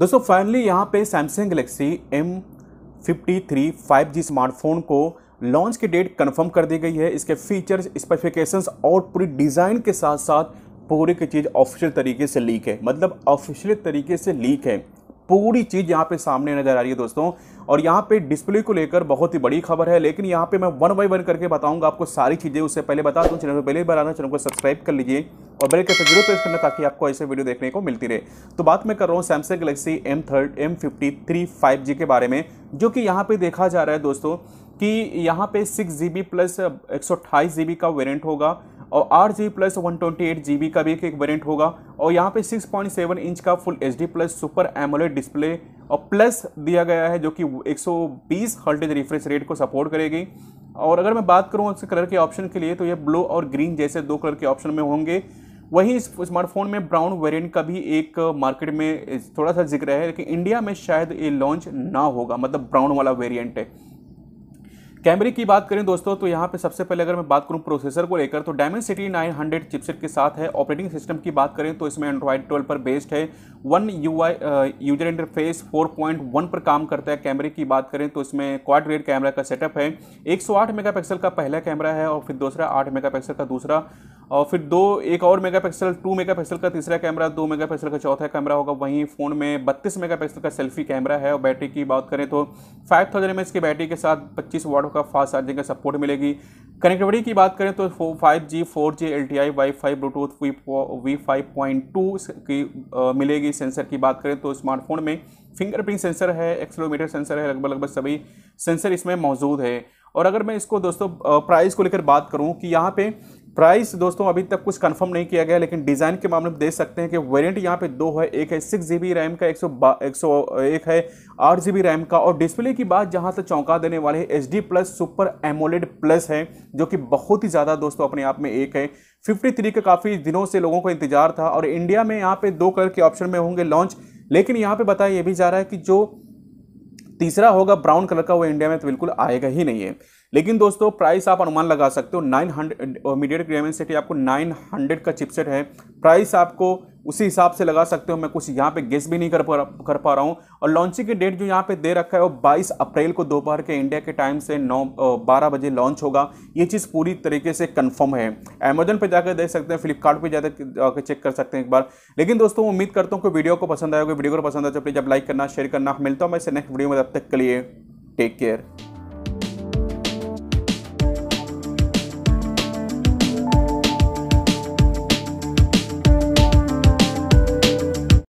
दोस्तों फाइनली यहाँ पे Samsung Galaxy M fifty three five G smartphone को लॉन्च की डेट कंफर्म कर दी गई है इसके फीचर्स स्पेसिफिकेशंस और पूरी डिज़ाइन के साथ साथ पूरी की चीज़ ऑफिशियल तरीके से लीक है मतलब ऑफिशियल तरीके से लीक है पूरी चीज़ यहाँ पे सामने नज़र आ रही है दोस्तों और यहाँ पे डिस्प्ले को लेकर बहुत ही बड़ी खबर है लेकिन यहाँ पे मैं वन बाई वन करके बताऊंगा आपको सारी चीज़ें उससे पहले बता दूँ चैनल को पहले आना चैनल को सब्सक्राइब कर लीजिए और बेल कैसे जरूर प्रेस करना ताकि आपको ऐसे वीडियो देखने को मिलती रहे तो बात मैं कर रहा हूँ Samsung Galaxy M third M fifty three five G के बारे में जो कि यहाँ पर देखा जा रहा है दोस्तों कि यहाँ पे सिक्स जी बी प्लस एक सौ अट्ठाईस जी बी का वेरियंट होगा और आठ G plus one twenty eight G B का भी एक वेरियंट होगा और यहाँ पे सिक्स पॉइंट सेवन इंच का full H D plus super AMOLED display और प्लस दिया गया है जो कि एक सौ बीस हर्टेज रिफ्रेश रेट को सपोर्ट करेगी और अगर मैं बात करूँ उसके कलर के ऑप्शन के लिए तो ये ब्लू और ग्रीन जैसे दो कलर के ऑप्शन में होंगे वहीं इस स्मार्टफोन में ब्राउन वेरिएंट का भी एक मार्केट में थोड़ा सा जिक्र है लेकिन इंडिया में शायद ये लॉन्च ना होगा मतलब ब्राउन वाला वेरिएंट है कैमरे की बात करें दोस्तों तो यहाँ पे सबसे पहले अगर मैं बात करूँ प्रोसेसर को लेकर तो Dimensity nine hundred chipset के साथ है ऑपरेटिंग सिस्टम की बात करें तो इसमें एंड्रॉयड ट्वेल्व पर बेस्ड है One UI user interface four point one पर काम करता है कैमरे की बात करें तो इसमें क्वाड रेड कैमरा का सेटअप है 108 मेगापिक्सल का पहला कैमरा है और फिर दूसरा आठ मेगापिक्सल का दूसरा और फिर दो एक और मेगापिक्सल टू मेगापिक्सल का तीसरा कैमरा दो मेगापिक्सल का चौथा कैमरा होगा वहीं फ़ोन में बत्तीस मेगापिक्सल का सेल्फी कैमरा है और बैटरी की बात करें तो फाइव थाउजेंड एम की बैटरी के साथ पच्चीस वाट का फास्ट चार्जिंग का सपोर्ट मिलेगी कनेक्टिविटी की बात करें तो five G four G L T E wifi Bluetooth V V five point two की आ, मिलेगी सेंसर की बात करें तो स्मार्टफोन में फिंगरप्रिंट सेंसर है एक्सलोमीटर सेंसर है लगभग लगभग सभी सेंसर इसमें मौजूद है और अगर मैं इसको दोस्तों प्राइस को लेकर बात करूँ कि यहाँ पे प्राइस दोस्तों अभी तक कुछ कंफर्म नहीं किया गया लेकिन डिज़ाइन के मामले में देख सकते हैं कि वेरिएंट यहाँ पे दो है एक है सिक्स जी रैम का एक सौ एक सौ एक है आठ जी रैम का और डिस्प्ले की बात जहाँ तक चौंका देने वाले है H D plus super AMOLED plus है जो कि बहुत ही ज़्यादा दोस्तों अपने आप में एक है 53 का काफ़ी दिनों से लोगों को इंतजार था और इंडिया में यहाँ पर दो कलर के ऑप्शन में होंगे लॉन्च लेकिन यहाँ पर बताया ये भी जा रहा है कि जो तीसरा होगा ब्राउन कलर का वो इंडिया में तो बिल्कुल आएगा ही नहीं है लेकिन दोस्तों प्राइस आप अनुमान लगा सकते हो नाइन हंड्रेड मीडियट ग्रेमेंट सेट आपको नाइन हंड्रेड का चिपसेट है प्राइस आपको उसी हिसाब से लगा सकते हो मैं कुछ यहाँ पे गेस भी नहीं कर पा कर पा रहा हूँ और लॉन्चिंग की डेट जो यहाँ पे दे रखा है वो 22 अप्रैल को दोपहर के इंडिया के टाइम से 9 12 बजे लॉन्च होगा ये चीज़ पूरी तरीके से कंफर्म है अमेजोन पे जाकर देख सकते हैं फ्लिपकार्ट जाकर चेक कर सकते हैं एक बार लेकिन दोस्तों उम्मीद करता हूँ कि वीडियो को पसंद आएगा वीडियो को पसंद आए तो प्लीज़ आप लाइक करना शेयर करना मिलता हूँ मैं इसे नेक्स्ट वीडियो में तब तक के लिए टेक केयर